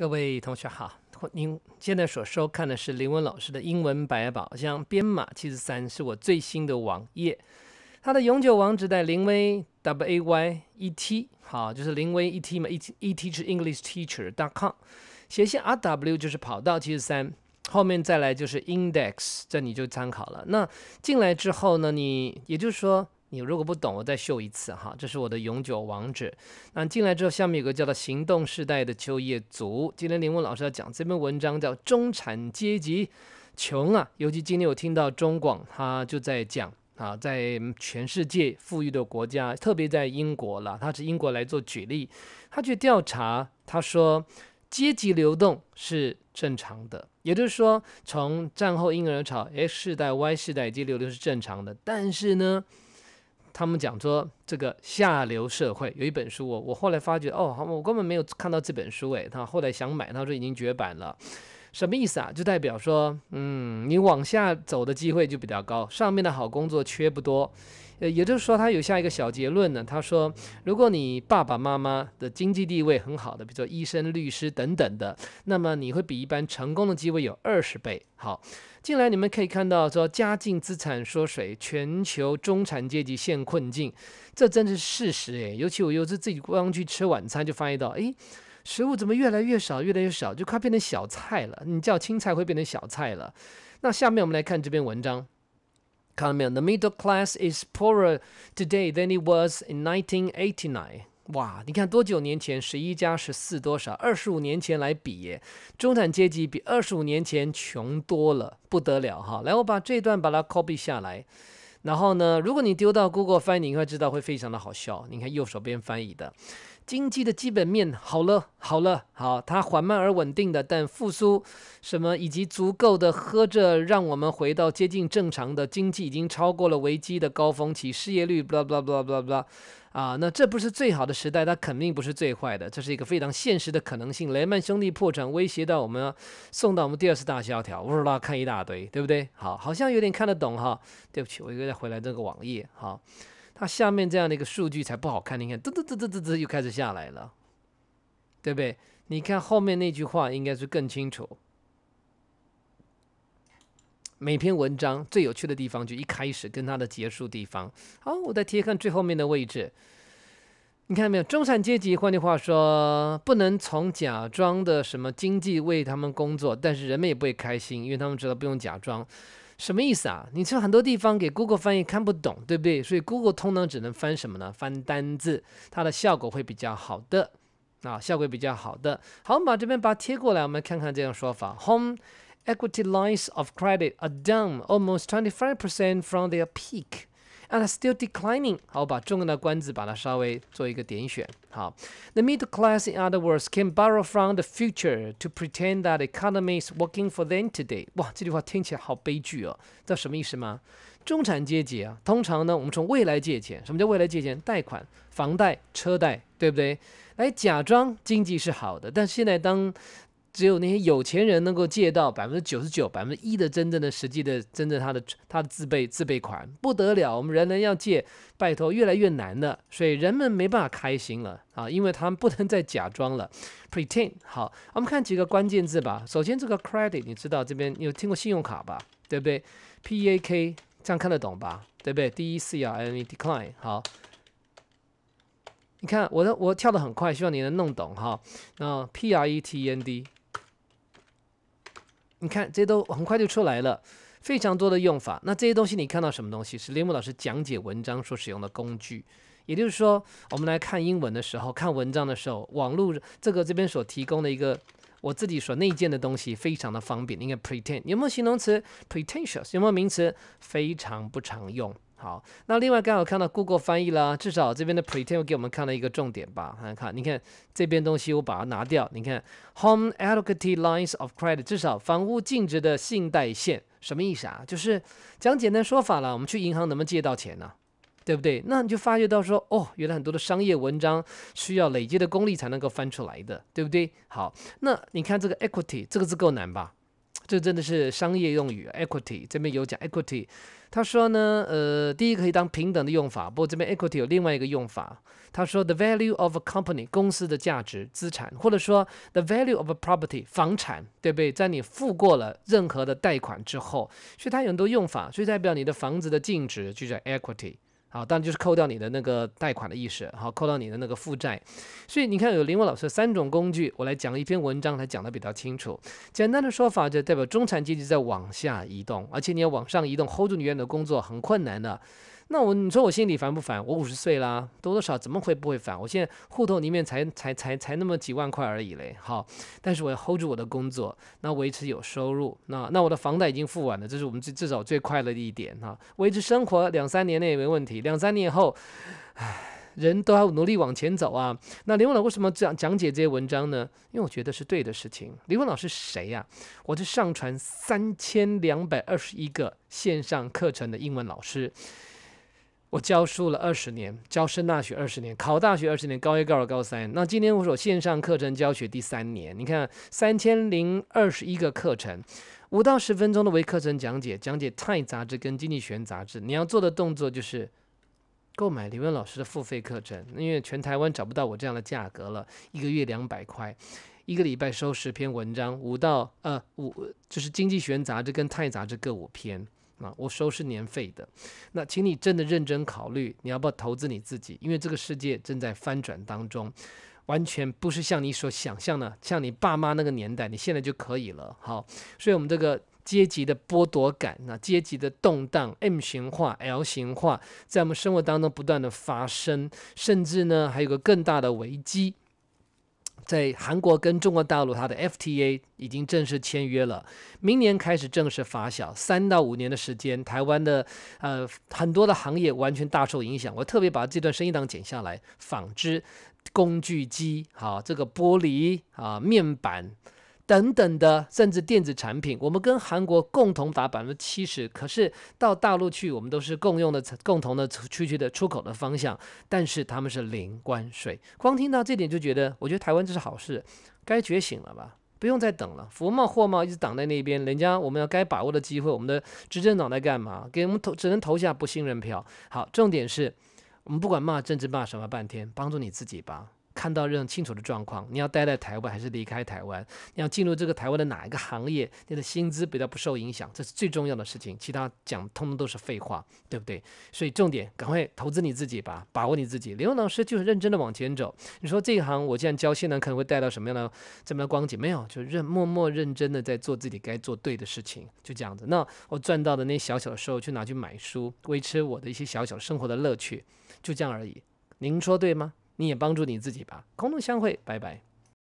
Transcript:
各位同学好，您现在所收看的是林文老师的英文百宝箱编码七十三，是我最新的网页，它的永久网址在林威 w a y e t，好，就是林威 e t 嘛，e e t h English Teacher dot com，斜线 r w 就是跑道七十三，后面再来就是 index，这你就参考了。那进来之后呢，你也就是说。你如果不懂，我再秀一次哈，这是我的永久网址。那进来之后，下面有个叫做“行动世代”的秋叶族。今天林文老师要讲这篇文章，叫《中产阶级穷啊》。尤其今天我听到中广，他就在讲啊，在全世界富裕的国家，特别在英国了，他是英国来做举例，他去调查，他说阶级流动是正常的，也就是说，从战后婴儿潮 X 世代、Y 世代，阶级流动是正常的，但是呢。他们讲说这个下流社会有一本书，我我后来发觉哦，我根本没有看到这本书，哎，他后来想买，他说已经绝版了，什么意思啊？就代表说，嗯，你往下走的机会就比较高，上面的好工作缺不多。呃，也就是说，他有下一个小结论呢。他说，如果你爸爸妈妈的经济地位很好的，比如说医生、律师等等的，那么你会比一般成功的机会有二十倍。好，进来你们可以看到，说家境资产缩水，全球中产阶级陷困境，这真是事实诶，尤其我又是自己光去吃晚餐，就翻译到，诶。食物怎么越来越少，越来越少，就快变成小菜了。你叫青菜会变成小菜了。那下面我们来看这篇文章。看到没有？The middle class is poorer today than it was in 1989。哇，你看多久年前？十一加十四多少？二十五年前来比，耶，中产阶级比二十五年前穷多了，不得了哈！来，我把这段把它 copy 下来，然后呢，如果你丢到 Google 翻译，你会知道会非常的好笑。你看右手边翻译的。经济的基本面好了，好了，好，它缓慢而稳定的，但复苏什么以及足够的喝着，让我们回到接近正常的经济，已经超过了危机的高峰期，失业率 blah blah blah blah blah，啊，那这不是最好的时代，它肯定不是最坏的，这是一个非常现实的可能性。雷曼兄弟破产威胁到我们，送到我们第二次大萧条，呜啦，看一大堆，对不对？好，好像有点看得懂哈。对不起，我又再回来这个网页哈。它下面这样的一个数据才不好看，你看，噔噔噔噔噔噔又开始下来了，对不对？你看后面那句话应该是更清楚。每篇文章最有趣的地方就一开始跟它的结束地方。好，我再贴看最后面的位置，你看到没有？中产阶级，换句话说，不能从假装的什么经济为他们工作，但是人们也不会开心，因为他们知道不用假装。什么意思啊？你去很多地方给 Google 翻译看不懂，对不对？所以 Google 通常只能翻什么呢？翻单字，它的效果会比较好的，啊，效果比较好的。好，我们把这边把它贴过来，我们看看这样说法：Home equity lines of credit are down almost 25% from their peak。And still declining。好，我把重要的关子把它稍微做一个点选。好，the middle class, in other words, can borrow from the future to pretend that e economy is working for them today。哇，这句话听起来好悲剧哦。知道什么意思吗？中产阶级啊，通常呢，我们从未来借钱。什么叫未来借钱？贷款、房贷、车贷，对不对？来假装经济是好的。但现在当只有那些有钱人能够借到百分之九十九、百分之一的真正的实际的真正他的他的自备自备款不得了，我们人人要借，拜托越来越难了，所以人们没办法开心了啊，因为他们不能再假装了，pretend。好，我们看几个关键字吧。首先这个 credit，你知道这边有听过信用卡吧？对不对？P A K，这样看得懂吧？对不对？D C R I N E decline。好，你看我的我跳的很快，希望你能弄懂哈。那 P R E T E N D。你看，这都很快就出来了，非常多的用法。那这些东西你看到什么东西是林木老师讲解文章所使用的工具？也就是说，我们来看英文的时候，看文章的时候，网路这个这边所提供的一个我自己所内建的东西，非常的方便。应该 p r e t e n d 有没有形容词，pretentious 有没有名词，非常不常用。好，那另外刚好看到 Google 翻译啦，至少这边的 Pretend 给我们看了一个重点吧，看看，你看这边东西我把它拿掉，你看 Home e q u a t y Lines of Credit 至少房屋净值的信贷线，什么意思啊？就是讲简单说法了，我们去银行能不能借到钱呢？对不对？那你就发觉到说，哦，原来很多的商业文章需要累积的功力才能够翻出来的，对不对？好，那你看这个 Equity 这个字够难吧？这真的是商业用语，equity 这边有讲 equity。他说呢，呃，第一可以当平等的用法，不过这边 equity 有另外一个用法。他说，the value of a company 公司的价值、资产，或者说 the value of a property 房产，对不对？在你付过了任何的贷款之后，所以它有很多用法，所以代表你的房子的净值就叫 equity。好，当然就是扣掉你的那个贷款的意识，好，扣掉你的那个负债，所以你看，有林文老师的三种工具，我来讲一篇文章，来讲的比较清楚。简单的说法就代表中产阶级在往下移动，而且你要往上移动，hold 住你原来的工作很困难的。那我你说我心里烦不烦？我五十岁啦，多多少怎么会不会烦？我现在户头里面才才才才那么几万块而已嘞。好，但是我要 hold 住我的工作，那维持有收入，那那我的房贷已经付完了，这是我们最至少最快乐的一点哈。维持生活两三年内也没问题，两三年后，唉，人都要努力往前走啊。那林文老为什么讲讲解这些文章呢？因为我觉得是对的事情。林文老师谁呀？我是上传三千两百二十一个线上课程的英文老师。我教书了二十年，教升大学二十年，考大学二十年，高一、高二、高三。那今天我所线上课程教学第三年，你看三千零二十一个课程，五到十分钟的微课程讲解，讲解《泰》杂志跟《经济学杂志。你要做的动作就是购买李文老师的付费课程，因为全台湾找不到我这样的价格了，一个月两百块，一个礼拜收十篇文章，五到呃五就是《经济学杂志跟《泰》杂志各五篇。啊，我收是年费的，那请你真的认真考虑，你要不要投资你自己？因为这个世界正在翻转当中，完全不是像你所想象的，像你爸妈那个年代，你现在就可以了。好，所以我们这个阶级的剥夺感，那阶级的动荡，M 型化、L 型化，在我们生活当中不断的发生，甚至呢，还有个更大的危机。在韩国跟中国大陆，它的 FTA 已经正式签约了，明年开始正式发酵，三到五年的时间，台湾的呃很多的行业完全大受影响。我特别把这段声音档剪下来：纺织、工具机、好这个玻璃啊、面板。等等的，甚至电子产品，我们跟韩国共同达百分之七十，可是到大陆去，我们都是共用的、共同的出去的出口的方向，但是他们是零关税。光听到这点就觉得，我觉得台湾这是好事，该觉醒了吧，不用再等了。服贸、货贸一直挡在那边，人家我们要该把握的机会，我们的执政脑袋干嘛？给我们投只能投下不信任票。好，重点是我们不管骂，政治骂什么半天，帮助你自己吧。看到认清楚的状况，你要待在台湾还是离开台湾？你要进入这个台湾的哪一个行业？你的薪资比较不受影响，这是最重要的事情。其他讲通通都是废话，对不对？所以重点，赶快投资你自己吧，把握你自己。刘老师就是认真的往前走。你说这一行，我既然教，现在可能会带到什么样的这么光景？没有，就认默默认真的在做自己该做对的事情，就这样子。那我赚到的那小小的时候去拿去买书，维持我的一些小小生活的乐趣，就这样而已。您说对吗？你也帮助你自己吧，空中相会，拜拜。